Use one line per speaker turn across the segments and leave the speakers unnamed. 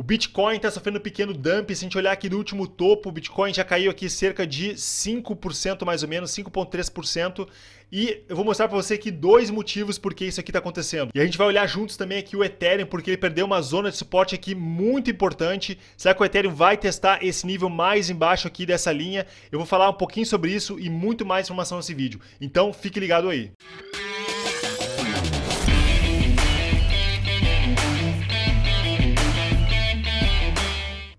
O Bitcoin está sofrendo um pequeno dump. Se a gente olhar aqui no último topo, o Bitcoin já caiu aqui cerca de 5% mais ou menos, 5,3%. E eu vou mostrar para você aqui dois motivos por que isso aqui está acontecendo. E a gente vai olhar juntos também aqui o Ethereum, porque ele perdeu uma zona de suporte aqui muito importante. Será que o Ethereum vai testar esse nível mais embaixo aqui dessa linha? Eu vou falar um pouquinho sobre isso e muito mais informação nesse vídeo. Então fique ligado aí. Música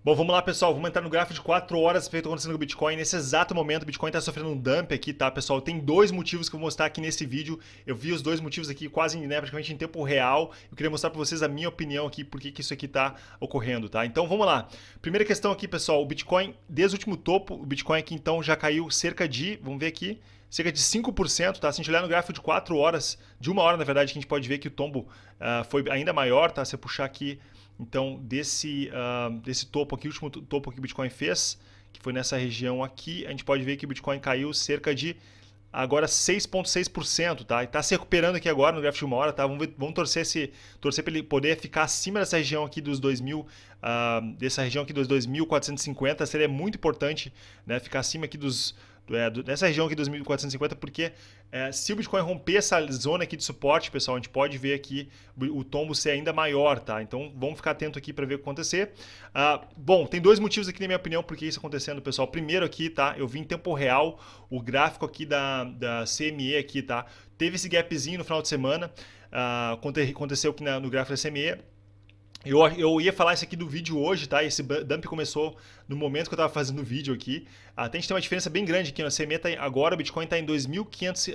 Bom, vamos lá, pessoal. Vamos entrar no gráfico de 4 horas feito acontecendo com o Bitcoin. Nesse exato momento, o Bitcoin está sofrendo um dump aqui, tá, pessoal? Tem dois motivos que eu vou mostrar aqui nesse vídeo. Eu vi os dois motivos aqui quase, né, praticamente em tempo real. Eu queria mostrar para vocês a minha opinião aqui, por que, isso aqui está ocorrendo, tá? Então, vamos lá. Primeira questão aqui, pessoal. O Bitcoin, desde o último topo, o Bitcoin aqui, então, já caiu cerca de... Vamos ver aqui cerca de 5%, tá? Se a gente olhar no gráfico de 4 horas, de uma hora, na verdade, que a gente pode ver que o tombo uh, foi ainda maior, tá? Se eu puxar aqui então, desse, uh, desse topo aqui, último topo que o Bitcoin fez, que foi nessa região aqui, a gente pode ver que o Bitcoin caiu cerca de agora 6,6%, tá? E tá se recuperando aqui agora no gráfico de uma hora, tá? Vamos, ver, vamos torcer se torcer para ele poder ficar acima dessa região aqui dos 2000, uh, ah, dessa região aqui dos 2.450, seria muito importante, né? Ficar acima aqui dos é, dessa região aqui, 2.450, porque é, se o Bitcoin romper essa zona aqui de suporte, pessoal, a gente pode ver aqui o tombo ser ainda maior, tá? Então vamos ficar atento aqui para ver o que acontecer. Ah, bom, tem dois motivos aqui na minha opinião porque isso acontecendo, pessoal. Primeiro aqui, tá? Eu vi em tempo real o gráfico aqui da, da CME aqui, tá? Teve esse gapzinho no final de semana, ah, aconteceu aqui na, no gráfico da CME eu, eu ia falar isso aqui do vídeo hoje, tá? Esse dump começou no momento que eu estava fazendo o vídeo aqui. Até ah, a gente tem uma diferença bem grande aqui. na né? CME tá, agora o Bitcoin está em 2500, uh,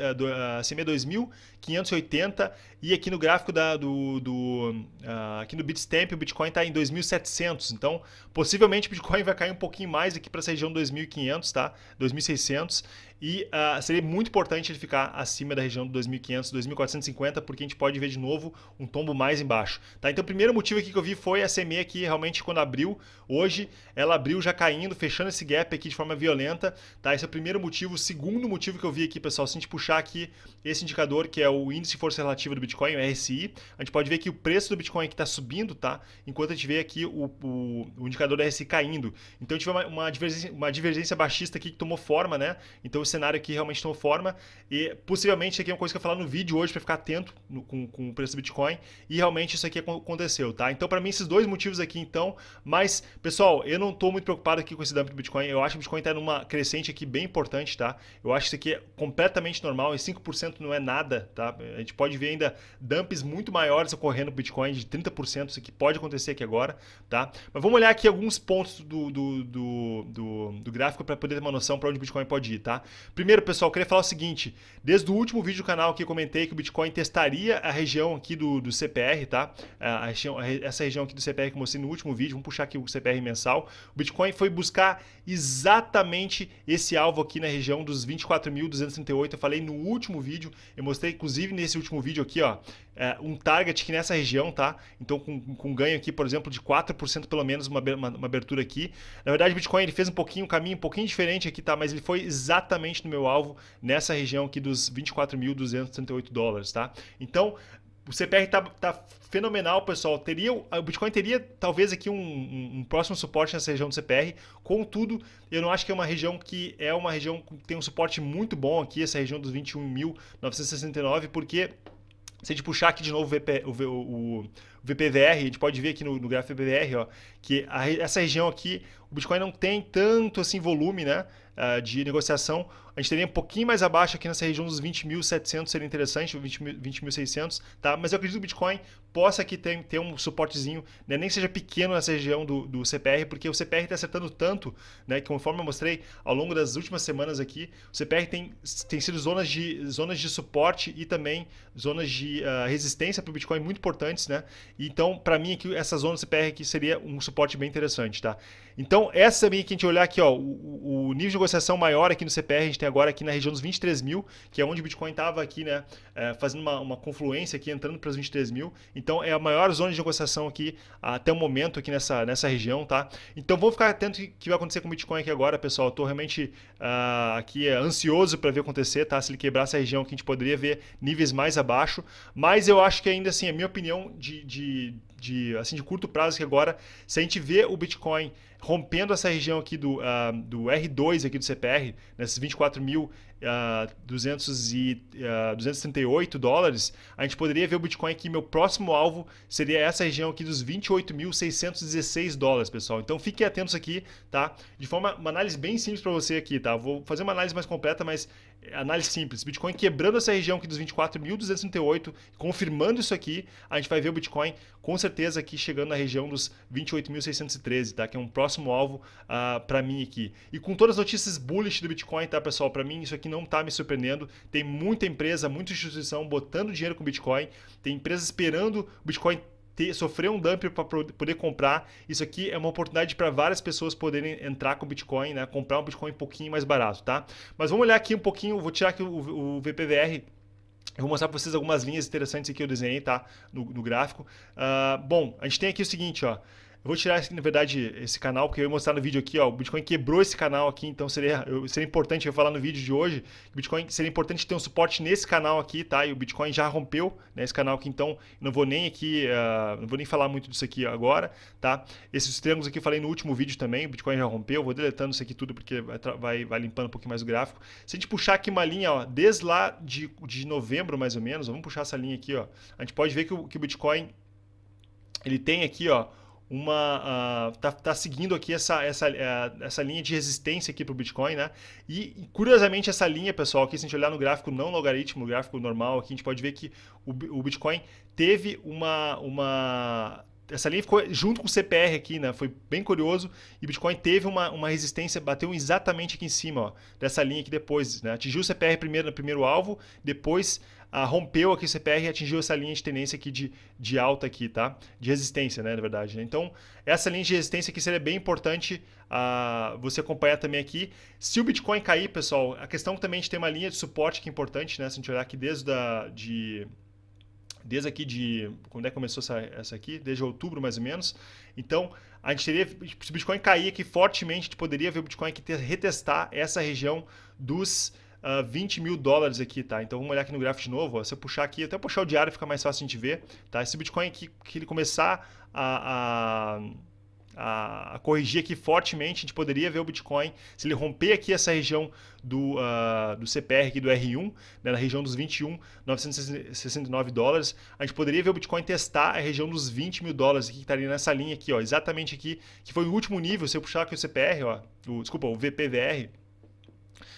uh, 2580 e aqui no gráfico da, do, do uh, aqui no Bitstamp o Bitcoin está em 2700. Então, possivelmente o Bitcoin vai cair um pouquinho mais aqui para essa região 2500, tá? 2600 e uh, seria muito importante ele ficar acima da região do 2.500, 2.450, porque a gente pode ver de novo um tombo mais embaixo. Tá? Então, o primeiro motivo aqui que eu vi foi a CME aqui, realmente, quando abriu. Hoje, ela abriu já caindo, fechando esse gap aqui de forma violenta. Tá? Esse é o primeiro motivo. O segundo motivo que eu vi aqui, pessoal, se a gente puxar aqui esse indicador, que é o Índice de Força Relativa do Bitcoin, o RSI, a gente pode ver que o preço do Bitcoin aqui está subindo, tá? enquanto a gente vê aqui o, o, o indicador do RSI caindo. Então, tive uma, uma, divergência, uma divergência baixista aqui que tomou forma, né? Então, cenário que realmente tomou forma. E possivelmente isso aqui é uma coisa que eu vou falar no vídeo hoje para ficar atento no, com, com o preço do Bitcoin. E realmente isso aqui aconteceu, tá? Então, para mim, esses dois motivos aqui, então. Mas, pessoal, eu não estou muito preocupado aqui com esse dump do Bitcoin. Eu acho que o Bitcoin está numa crescente aqui bem importante, tá? Eu acho que isso aqui é completamente normal e 5% não é nada, tá? A gente pode ver ainda dumps muito maiores ocorrendo no Bitcoin, de 30%, isso aqui pode acontecer aqui agora, tá? Mas vamos olhar aqui alguns pontos do, do, do, do, do gráfico para poder ter uma noção para onde o Bitcoin pode ir, tá? Primeiro, pessoal, eu queria falar o seguinte: desde o último vídeo do canal que eu comentei que o Bitcoin testaria a região aqui do, do CPR, tá? A, região, essa região aqui do CPR que eu mostrei no último vídeo, vamos puxar aqui o CPR mensal. O Bitcoin foi buscar exatamente esse alvo aqui na região dos 24.238. Eu falei no último vídeo, eu mostrei, inclusive, nesse último vídeo aqui, ó, é, um target aqui nessa região, tá? Então, com, com ganho aqui, por exemplo, de 4% pelo menos, uma, uma, uma abertura aqui. Na verdade, o Bitcoin ele fez um pouquinho, um caminho um pouquinho diferente aqui, tá? Mas ele foi exatamente exatamente no meu alvo, nessa região aqui dos 24.238 dólares, tá? Então, o CPR tá, tá, fenomenal, pessoal. Teria, o Bitcoin teria talvez aqui um, um, próximo suporte nessa região do CPR. Contudo, eu não acho que é uma região que é uma região que tem um suporte muito bom aqui, essa região dos 21.969, porque se a gente puxar aqui de novo o, VP, o, o, o VPVR, a gente pode ver aqui no, no gráfico VPVR, ó, que a, essa região aqui, o Bitcoin não tem tanto assim volume, né? Ah, de negociação a gente teria um pouquinho mais abaixo aqui nessa região dos 20.700, seria interessante, 20.600, tá? Mas eu acredito que o Bitcoin possa aqui ter, ter um suportezinho, né? nem seja pequeno nessa região do, do CPR, porque o CPR está acertando tanto, né? Que conforme eu mostrei ao longo das últimas semanas aqui, o CPR tem, tem sido zonas de, zonas de suporte e também zonas de uh, resistência para o Bitcoin muito importantes, né? Então, para mim aqui, essa zona do CPR aqui seria um suporte bem interessante, tá? Então, essa também é que a gente olhar aqui, ó, o, o nível de negociação maior aqui no CPR, a gente tem agora aqui na região dos 23 mil, que é onde o Bitcoin estava aqui, né? É, fazendo uma, uma, confluência aqui, entrando para os 23 mil. Então é a maior zona de negociação aqui até o momento aqui nessa, nessa região, tá? Então vou ficar atento que, que vai acontecer com o Bitcoin aqui agora, pessoal. Estou realmente uh, aqui é, ansioso para ver acontecer, tá? Se ele quebrar essa região que a gente poderia ver níveis mais abaixo. Mas eu acho que ainda assim, a minha opinião de, de, de, assim, de curto prazo que agora, se a gente vê o Bitcoin rompendo essa região aqui do, uh, do R2 aqui do CPR, nesses 24 mil uh, 200 e, uh, 238 dólares, a gente poderia ver o Bitcoin aqui. meu próximo alvo seria essa região aqui dos 28.616 dólares, pessoal. Então fiquem atentos aqui, tá? De forma uma análise bem simples para você aqui, tá? Vou fazer uma análise mais completa, mas análise simples. Bitcoin quebrando essa região aqui dos 24.238, confirmando isso aqui, a gente vai ver o Bitcoin com certeza aqui chegando na região dos 28.613, tá? Que é um próximo alvo uh, ah, para mim aqui. E com todas as notícias bullish do Bitcoin, tá, pessoal? Para mim isso aqui que não está me surpreendendo. Tem muita empresa, muita instituição botando dinheiro com Bitcoin, tem empresa esperando o Bitcoin ter, sofrer um dump para poder comprar. Isso aqui é uma oportunidade para várias pessoas poderem entrar com Bitcoin, né? comprar um Bitcoin um pouquinho mais barato, tá? Mas vamos olhar aqui um pouquinho, vou tirar aqui o, o VPVR. Eu vou mostrar para vocês algumas linhas interessantes aqui que eu desenhei, tá? No, no gráfico. Uh, bom, a gente tem aqui o seguinte, ó. Eu vou tirar, na verdade, esse canal, porque eu ia mostrar no vídeo aqui, ó. O Bitcoin quebrou esse canal aqui, então seria, eu, seria importante eu falar no vídeo de hoje. Bitcoin seria importante ter um suporte nesse canal aqui, tá? E o Bitcoin já rompeu né, esse canal aqui, então não vou nem aqui, uh, não vou nem falar muito disso aqui agora, tá? Esses triângulos aqui eu falei no último vídeo também, o Bitcoin já rompeu. Vou deletando isso aqui tudo porque vai, vai, vai limpando um pouquinho mais o gráfico. Se a gente puxar aqui uma linha, ó, desde lá de, de novembro mais ou menos, vamos puxar essa linha aqui, ó. A gente pode ver que o, que o Bitcoin ele tem aqui, ó uma uh, tá, tá, seguindo aqui essa, essa, uh, essa linha de resistência aqui para o Bitcoin, né? E curiosamente essa linha, pessoal, aqui se a gente olhar no gráfico não logaritmo, gráfico normal, aqui a gente pode ver que o, o Bitcoin teve uma uma essa linha ficou junto com o CPR aqui, né? Foi bem curioso. E Bitcoin teve uma, uma resistência, bateu exatamente aqui em cima, ó, dessa linha aqui depois, né? Atingiu o CPR primeiro no primeiro alvo, depois ah, rompeu aqui o CPR e atingiu essa linha de tendência aqui de, de alta aqui, tá? De resistência, né, na verdade. Né? Então, essa linha de resistência aqui seria bem importante ah, você acompanhar também aqui. Se o Bitcoin cair, pessoal, a questão também a gente tem uma linha de suporte que é importante, né? Se a gente olhar aqui desde da, de desde aqui de quando é que começou essa, essa aqui, desde outubro mais ou menos. Então, a gente teria, se o Bitcoin cair aqui fortemente, a gente poderia ver o Bitcoin aqui ter, retestar essa região dos uh, ah, 20 mil dólares aqui, tá? Então vamos olhar aqui no gráfico de novo. Ó. Se eu puxar aqui, até puxar o diário fica mais fácil a gente ver, tá? Esse Bitcoin aqui, que ele começar a, a, a corrigir aqui fortemente, a gente poderia ver o Bitcoin, se ele romper aqui essa região do, uh, do CPR aqui do R1, né, na região dos 21,969 dólares, a gente poderia ver o Bitcoin testar a região dos 20 mil dólares aqui, que estaria tá nessa linha aqui, ó, exatamente aqui, que foi o último nível, se eu puxar aqui o CPR, ó, o, desculpa, o VPVR,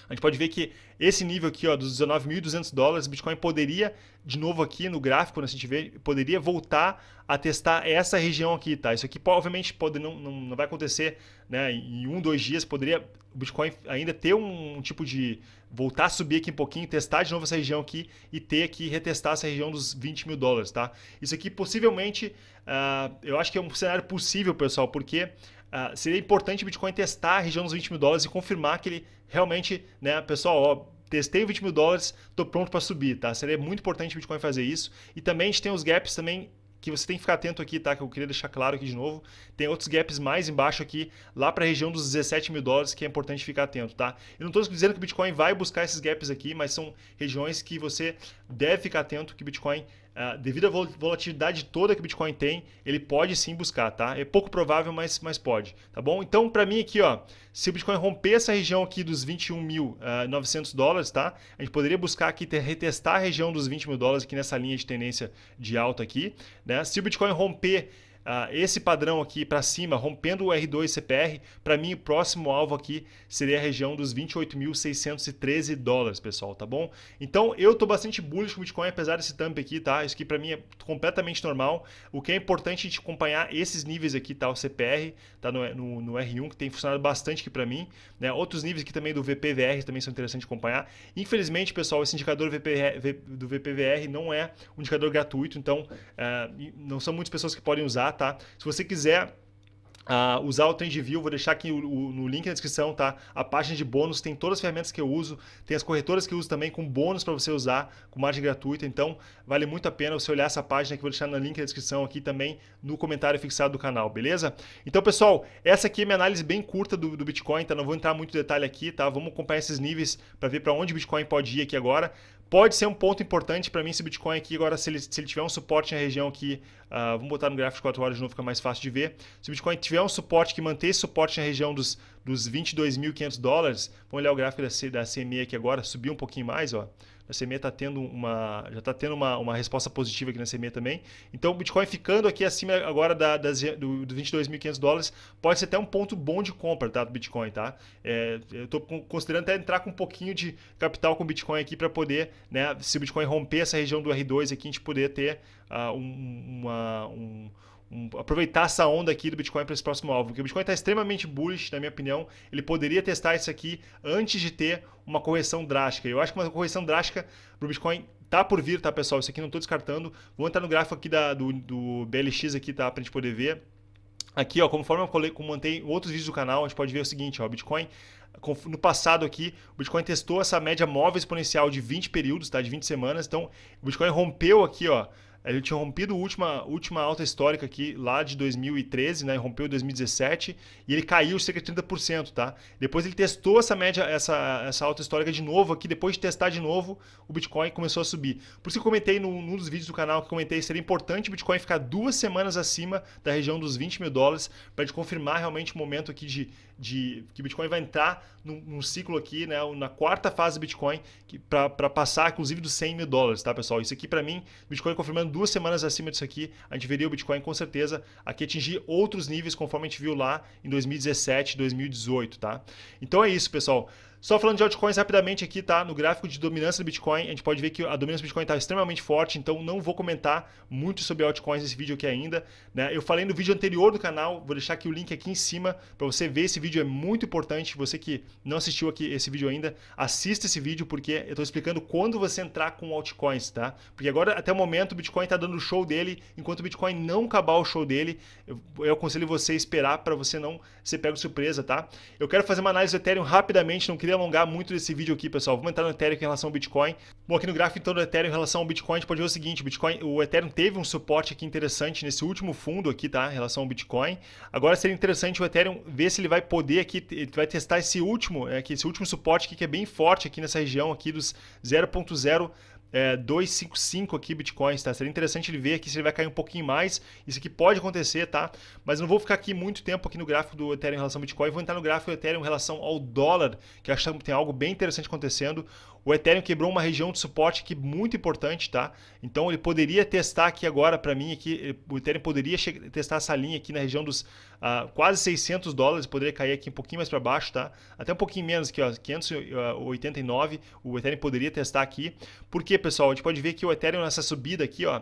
a gente pode ver que esse nível aqui ó, dos 19.200 dólares, Bitcoin poderia, de novo aqui no gráfico, né, se a gente vê, poderia voltar a testar essa região aqui, tá? Isso aqui obviamente pode, não, não, não vai acontecer né, em um, dois dias, poderia o Bitcoin ainda ter um, um, tipo de voltar a subir aqui um pouquinho, testar de novo essa região aqui e ter que retestar essa região dos 20 mil dólares, tá? Isso aqui possivelmente, uh, eu acho que é um cenário possível, pessoal, porque uh, seria importante o Bitcoin testar a região dos 20 mil dólares e confirmar que ele realmente, né, pessoal, ó, testei 20 mil dólares, estou pronto para subir, tá? Seria muito importante o Bitcoin fazer isso. E também a gente tem os gaps também que você tem que ficar atento aqui, tá? Que eu queria deixar claro aqui de novo. Tem outros gaps mais embaixo aqui, lá para a região dos 17 mil dólares, que é importante ficar atento, tá? Eu não estou dizendo que o Bitcoin vai buscar esses gaps aqui, mas são regiões que você deve ficar atento, que o Bitcoin Uh, devido à volatilidade toda que o Bitcoin tem, ele pode sim buscar, tá? É pouco provável, mas, mas pode, tá bom? Então, para mim aqui, ó, se o Bitcoin romper essa região aqui dos 21.900 ah, dólares, tá? A gente poderia buscar aqui ter, retestar a região dos 20 mil dólares aqui nessa linha de tendência de alta aqui, né? Se o Bitcoin romper uh, esse padrão aqui para cima, rompendo o R2 CPR, para mim o próximo alvo aqui seria a região dos 28.613 dólares, pessoal, tá bom? Então eu tô bastante bullish com o Bitcoin, apesar desse thump aqui, tá? Isso aqui para mim é completamente normal. O que é importante a gente acompanhar esses níveis aqui, tá? O CPR, tá? No, no, no R1, que tem funcionado bastante aqui para mim, né? Outros níveis aqui também do VPVR também são interessantes de acompanhar. Infelizmente, pessoal, esse indicador VPR, do VPVR não é um indicador gratuito, então uh, não são muitas pessoas que podem usar, Tá, tá? Se você quiser Uh, usar o TrendView, vou deixar aqui o, o, no link na descrição, tá? A página de bônus tem todas as ferramentas que eu uso, tem as corretoras que eu uso também com bônus para você usar, com margem gratuita, então vale muito a pena você olhar essa página que eu vou deixar no link na descrição aqui também, no comentário fixado do canal, beleza? Então, pessoal, essa aqui é minha análise bem curta do, do Bitcoin, tá? Não vou entrar muito em detalhe aqui, tá? Vamos acompanhar esses níveis para ver para onde o Bitcoin pode ir aqui agora, Pode ser um ponto importante para mim esse Bitcoin aqui agora, se ele, se ele tiver um suporte na região que, uh, ah, vamos botar no gráfico de 4 horas de novo, fica mais fácil de ver. Se o Bitcoin tiver um suporte que manter esse suporte na região dos, dos 22.500 dólares, vamos olhar o gráfico da, da CME aqui agora, subiu um pouquinho mais, ó. A CME está tendo uma, já está tendo uma, uma resposta positiva aqui na CME também. Então, o Bitcoin ficando aqui acima agora da, das, do, do 22.500 dólares pode ser até um ponto bom de compra tá, do Bitcoin. Tá? É, eu estou considerando até entrar com um pouquinho de capital com o Bitcoin aqui para poder, né, se o Bitcoin romper essa região do R2 aqui, a gente poder ter uh, uma, um um, aproveitar essa onda aqui do Bitcoin para esse próximo alvo, porque o Bitcoin está extremamente bullish, na minha opinião. Ele poderia testar isso aqui antes de ter uma correção drástica. Eu acho que uma correção drástica para o Bitcoin tá por vir, tá, pessoal? Isso aqui não estou descartando. Vou entrar no gráfico aqui da, do, do BLX aqui, tá? Para a gente poder ver. Aqui, ó, conforme eu mantei outros vídeos do canal, a gente pode ver o seguinte, ó, o Bitcoin no passado aqui, o Bitcoin testou essa média móvel exponencial de 20 períodos, tá? De 20 semanas. Então, o Bitcoin rompeu aqui, ó, ele tinha rompido a última, última alta histórica aqui, lá de 2013, né? Rompeu em 2017 e ele caiu cerca de 30%, tá? Depois ele testou essa média, essa, essa alta histórica de novo aqui. Depois de testar de novo, o Bitcoin começou a subir. Por isso que eu comentei num, num dos vídeos do canal que comentei seria importante o Bitcoin ficar duas semanas acima da região dos 20 mil dólares para confirmar realmente o momento aqui de, de que Bitcoin vai entrar num, num ciclo aqui, né, na quarta fase do Bitcoin, para passar inclusive dos 100 mil dólares, tá, pessoal? Isso aqui para mim, Bitcoin confirmando duas semanas acima disso aqui, a gente veria o Bitcoin com certeza aqui atingir outros níveis conforme a gente viu lá em 2017, 2018, tá? Então é isso, pessoal. Só falando de altcoins rapidamente aqui, tá? No gráfico de dominância do Bitcoin, a gente pode ver que a dominância do Bitcoin está extremamente forte, então não vou comentar muito sobre altcoins nesse vídeo aqui ainda. Né? Eu falei no vídeo anterior do canal, vou deixar aqui o link aqui em cima para você ver esse vídeo, é muito importante. Você que não assistiu aqui esse vídeo ainda, assista esse vídeo porque eu estou explicando quando você entrar com altcoins, tá? Porque agora, até o momento, o Bitcoin está dando o show dele, enquanto o Bitcoin não acabar o show dele, eu, eu aconselho você a esperar para você não ser pego surpresa, tá? Eu quero fazer uma análise do Ethereum rapidamente, não queria queria alongar muito nesse vídeo aqui, pessoal. Vamos entrar no Ethereum em relação ao Bitcoin. Bom, aqui no gráfico então do Ethereum em relação ao Bitcoin, a gente pode ver o seguinte, o, Bitcoin, o Ethereum teve um suporte aqui interessante nesse último fundo aqui, tá? Em relação ao Bitcoin. Agora seria interessante o Ethereum ver se ele vai poder aqui, ele vai testar esse último, né, esse último suporte aqui que é bem forte aqui nessa região aqui dos 0.0 é, 255 aqui bitcoins, tá? Seria interessante ele ver aqui se ele vai cair um pouquinho mais. Isso aqui pode acontecer, tá? Mas não vou ficar aqui muito tempo aqui no gráfico do Ethereum em relação ao Bitcoin. Vou entrar no gráfico do Ethereum em relação ao dólar, que acho que tem algo bem interessante acontecendo. O Ethereum quebrou uma região de suporte que muito importante, tá? Então ele poderia testar aqui agora para mim aqui, o Ethereum poderia testar essa linha aqui na região dos uh, quase 600 dólares, poderia cair aqui um pouquinho mais para baixo, tá? Até um pouquinho menos aqui, ó, 589, ah, o Ethereum poderia testar aqui. Por quê, pessoal, a gente pode ver que o Ethereum nessa subida aqui, ó,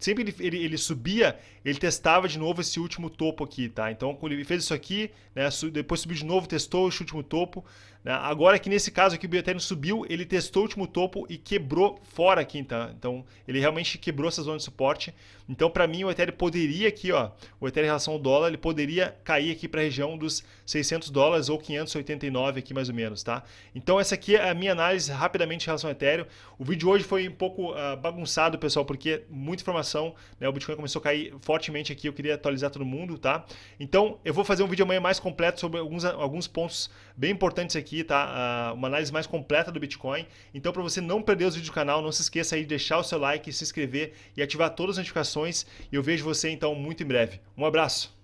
sempre ele, ele, ele, subia, ele testava de novo esse último topo aqui, tá? Então, quando ele fez isso aqui, né, depois subiu de novo, testou esse último topo, né? Agora que nesse caso aqui o Bioterno subiu, ele testou o último topo e quebrou fora aqui, então. Então, ele realmente quebrou essa zona de suporte. Então, para mim, o Ethereum poderia aqui, ó, o Ethereum em relação ao dólar, ele poderia cair aqui para a região dos 600 dólares ou 589 aqui mais ou menos, tá? Então, essa aqui é a minha análise rapidamente em relação ao Ethereum. O vídeo hoje foi um pouco uh, bagunçado, pessoal, porque muita informação, né? O Bitcoin começou a cair fortemente aqui, eu queria atualizar todo mundo, tá? Então, eu vou fazer um vídeo amanhã mais completo sobre alguns, alguns pontos bem importantes aqui aqui, tá? Ah, uma análise mais completa do Bitcoin. Então, para você não perder os vídeos do canal, não se esqueça aí de deixar o seu like, se inscrever e ativar todas as notificações. E eu vejo você então muito em breve. Um abraço!